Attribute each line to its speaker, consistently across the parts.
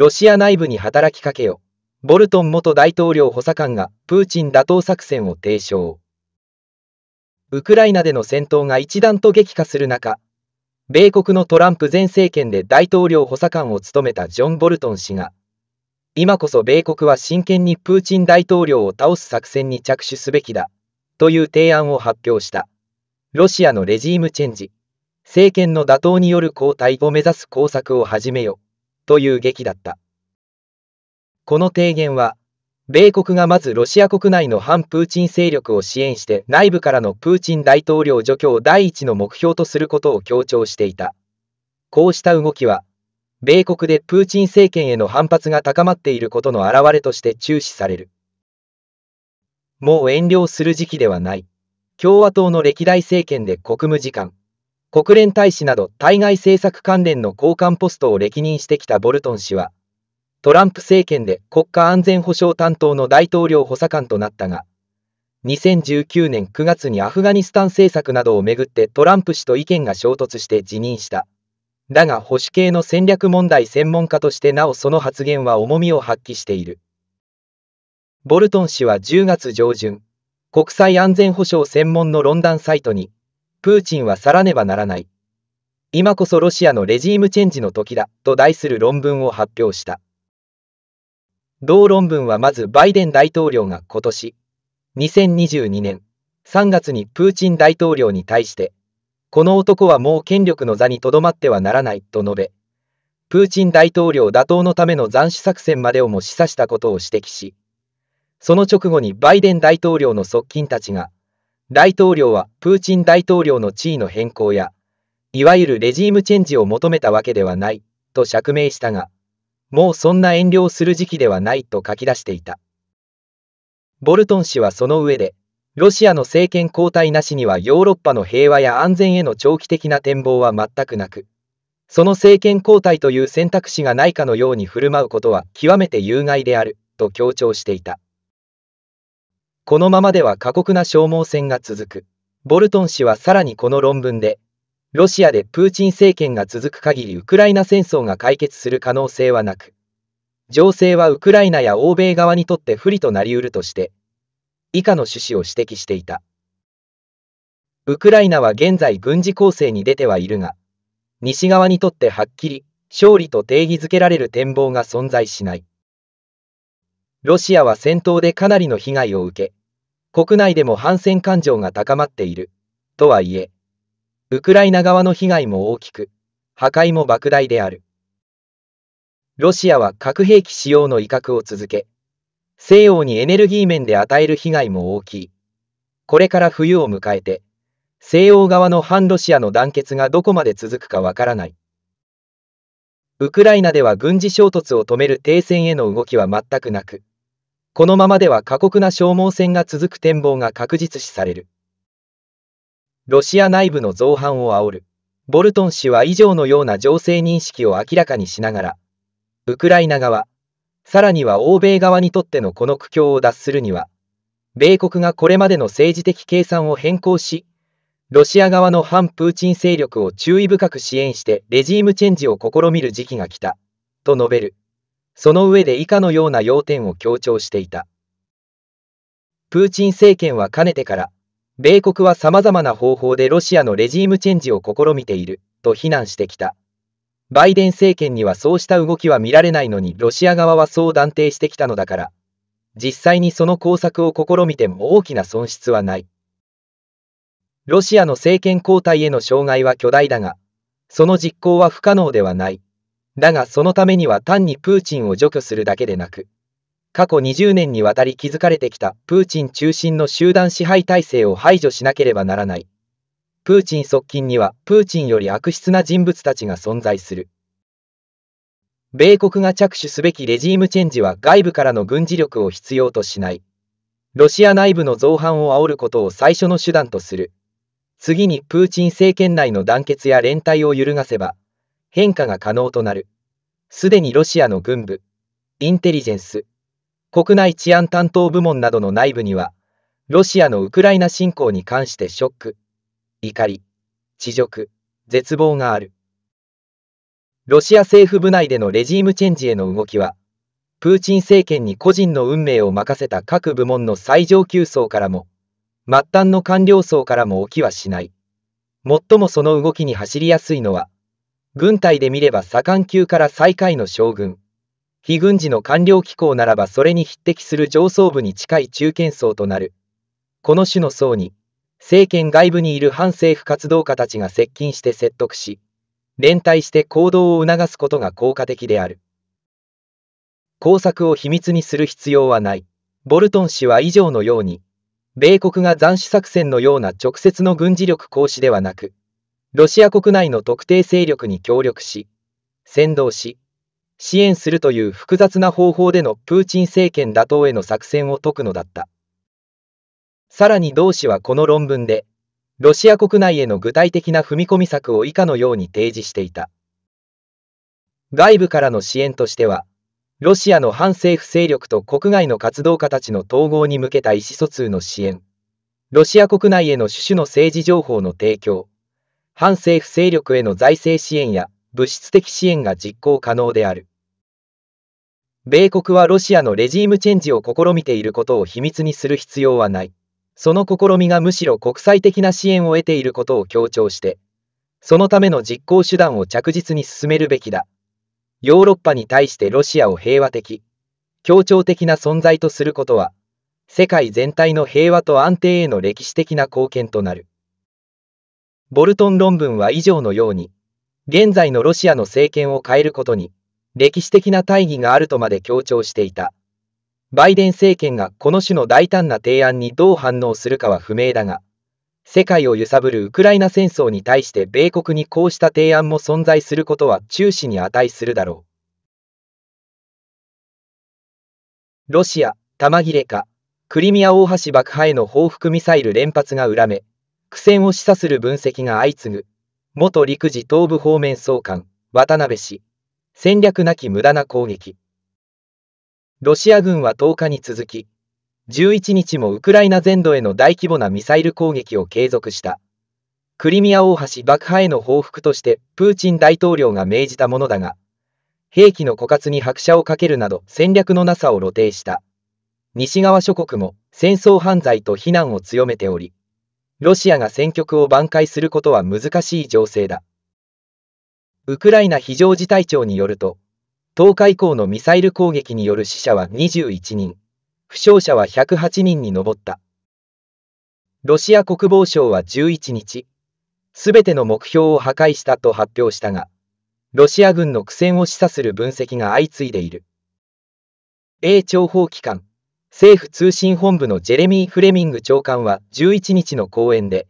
Speaker 1: ロシア内部に働きかけよ。ボルトン元大統領補佐官がプーチン打倒作戦を提唱。ウクライナでの戦闘が一段と激化する中、米国のトランプ前政権で大統領補佐官を務めたジョン・ボルトン氏が、今こそ米国は真剣にプーチン大統領を倒す作戦に着手すべきだ、という提案を発表した。ロシアのレジームチェンジ、政権の打倒による交代を目指す工作を始めよ。という劇だった。この提言は、米国がまずロシア国内の反プーチン勢力を支援して内部からのプーチン大統領除去を第一の目標とすることを強調していた。こうした動きは、米国でプーチン政権への反発が高まっていることの表れとして注視される。もう遠慮する時期ではない。共和党の歴代政権で国務次官、国連大使など対外政策関連の高官ポストを歴任してきたボルトン氏は、トランプ政権で国家安全保障担当の大統領補佐官となったが、2019年9月にアフガニスタン政策などをめぐってトランプ氏と意見が衝突して辞任した。だが保守系の戦略問題専門家としてなおその発言は重みを発揮している。ボルトン氏は10月上旬、国際安全保障専門の論壇サイトに、プーチンは去らねばならない。今こそロシアのレジームチェンジの時だ、と題する論文を発表した。同論文はまずバイデン大統領が今年、2022年3月にプーチン大統領に対して、この男はもう権力の座にとどまってはならないと述べ、プーチン大統領打倒のための斬首作戦までをも示唆したことを指摘し、その直後にバイデン大統領の側近たちが、大統領はプーチン大統領の地位の変更や、いわゆるレジームチェンジを求めたわけではない、と釈明したが、もうそんな遠慮をする時期ではないと書き出していた。ボルトン氏はその上で、ロシアの政権交代なしにはヨーロッパの平和や安全への長期的な展望は全くなく、その政権交代という選択肢がないかのように振る舞うことは極めて有害である、と強調していた。このままでは過酷な消耗戦が続く。ボルトン氏はさらにこの論文で、ロシアでプーチン政権が続く限りウクライナ戦争が解決する可能性はなく、情勢はウクライナや欧米側にとって不利となり得るとして、以下の趣旨を指摘していた。ウクライナは現在軍事攻勢に出てはいるが、西側にとってはっきり勝利と定義づけられる展望が存在しない。ロシアは戦闘でかなりの被害を受け、国内でも反戦感情が高まっている、とはいえ、ウクライナ側の被害も大きく、破壊も莫大である。ロシアは核兵器使用の威嚇を続け、西洋にエネルギー面で与える被害も大きい。これから冬を迎えて、西洋側の反ロシアの団結がどこまで続くかわからない。ウクライナでは軍事衝突を止める停戦への動きは全くなく、このままでは過酷な消耗戦が続く展望が確実視される。ロシア内部の造反を煽る。ボルトン氏は以上のような情勢認識を明らかにしながら、ウクライナ側、さらには欧米側にとってのこの苦境を脱するには、米国がこれまでの政治的計算を変更し、ロシア側の反プーチン勢力を注意深く支援してレジームチェンジを試みる時期が来た、と述べる。その上で以下のような要点を強調していた。プーチン政権はかねてから、米国は様々な方法でロシアのレジームチェンジを試みていると非難してきた。バイデン政権にはそうした動きは見られないのにロシア側はそう断定してきたのだから、実際にその工作を試みても大きな損失はない。ロシアの政権交代への障害は巨大だが、その実行は不可能ではない。だがそのためには単にプーチンを除去するだけでなく、過去20年にわたり築かれてきたプーチン中心の集団支配体制を排除しなければならない。プーチン側近にはプーチンより悪質な人物たちが存在する。米国が着手すべきレジームチェンジは外部からの軍事力を必要としない。ロシア内部の造反を煽ることを最初の手段とする。次にプーチン政権内の団結や連帯を揺るがせば、変化が可能となる。すでにロシアの軍部、インテリジェンス、国内治安担当部門などの内部には、ロシアのウクライナ侵攻に関してショック、怒り、恥辱、絶望がある。ロシア政府部内でのレジームチェンジへの動きは、プーチン政権に個人の運命を任せた各部門の最上級層からも、末端の官僚層からも起きはしない。最もその動きに走りやすいのは、軍隊で見れば左官級から最下位の将軍。非軍事の官僚機構ならばそれに匹敵する上層部に近い中堅層となる。この種の層に、政権外部にいる反政府活動家たちが接近して説得し、連帯して行動を促すことが効果的である。工作を秘密にする必要はない。ボルトン氏は以上のように、米国が斬首作戦のような直接の軍事力行使ではなく、ロシア国内の特定勢力に協力し、扇動し、支援するという複雑な方法でのプーチン政権打倒への作戦を解くのだった。さらに同氏はこの論文で、ロシア国内への具体的な踏み込み策を以下のように提示していた。外部からの支援としては、ロシアの反政府勢力と国外の活動家たちの統合に向けた意思疎通の支援、ロシア国内への種々の政治情報の提供、反政府勢力への財政支援や物質的支援が実行可能である。米国はロシアのレジームチェンジを試みていることを秘密にする必要はない。その試みがむしろ国際的な支援を得ていることを強調して、そのための実行手段を着実に進めるべきだ。ヨーロッパに対してロシアを平和的、協調的な存在とすることは、世界全体の平和と安定への歴史的な貢献となる。ボルトン論文は以上のように、現在のロシアの政権を変えることに、歴史的な大義があるとまで強調していた。バイデン政権がこの種の大胆な提案にどう反応するかは不明だが、世界を揺さぶるウクライナ戦争に対して米国にこうした提案も存在することは注視に値するだろう。ロシア、玉切れか、クリミア大橋爆破への報復ミサイル連発が恨め、苦戦を示唆する分析が相次ぐ、元陸自東部方面総監、渡辺氏、戦略なき無駄な攻撃。ロシア軍は10日に続き、11日もウクライナ全土への大規模なミサイル攻撃を継続した。クリミア大橋爆破への報復としてプーチン大統領が命じたものだが、兵器の枯渇に拍車をかけるなど戦略のなさを露呈した。西側諸国も戦争犯罪と非難を強めており、ロシアが戦局を挽回することは難しい情勢だ。ウクライナ非常事態庁によると、10日以降のミサイル攻撃による死者は21人、負傷者は108人に上った。ロシア国防省は11日、すべての目標を破壊したと発表したが、ロシア軍の苦戦を示唆する分析が相次いでいる。英情報機関政府通信本部のジェレミー・フレミング長官は11日の講演で、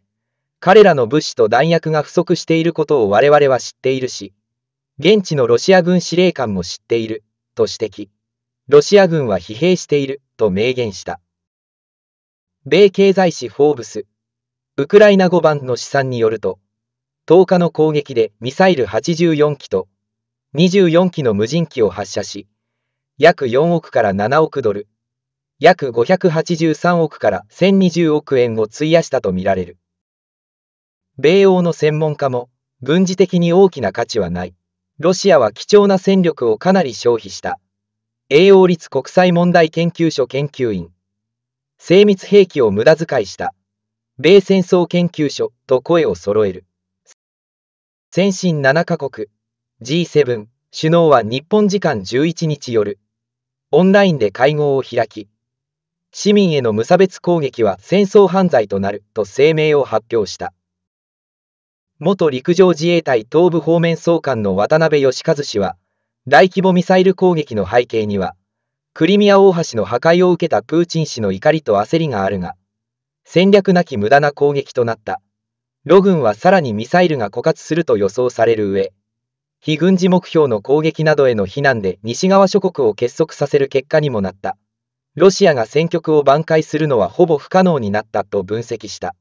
Speaker 1: 彼らの物資と弾薬が不足していることを我々は知っているし、現地のロシア軍司令官も知っている、と指摘。ロシア軍は疲弊している、と明言した。米経済誌フォーブス、ウクライナ語版の試算によると、10日の攻撃でミサイル84機と24機の無人機を発射し、約4億から7億ドル、約583億から1020億円を費やしたとみられる。米欧の専門家も、軍事的に大きな価値はない。ロシアは貴重な戦力をかなり消費した。栄養率国際問題研究所研究員。精密兵器を無駄遣いした。米戦争研究所と声を揃える。先進7カ国 G7 首脳は日本時間11日夜、オンラインで会合を開き、市民への無差別攻撃は戦争犯罪となると声明を発表した。元陸上自衛隊東部方面総監の渡辺義和氏は、大規模ミサイル攻撃の背景には、クリミア大橋の破壊を受けたプーチン氏の怒りと焦りがあるが、戦略なき無駄な攻撃となった。ロ軍はさらにミサイルが枯渇すると予想される上、非軍事目標の攻撃などへの非難で西側諸国を結束させる結果にもなった。ロシアが戦局を挽回するのはほぼ不可能になったと分析した。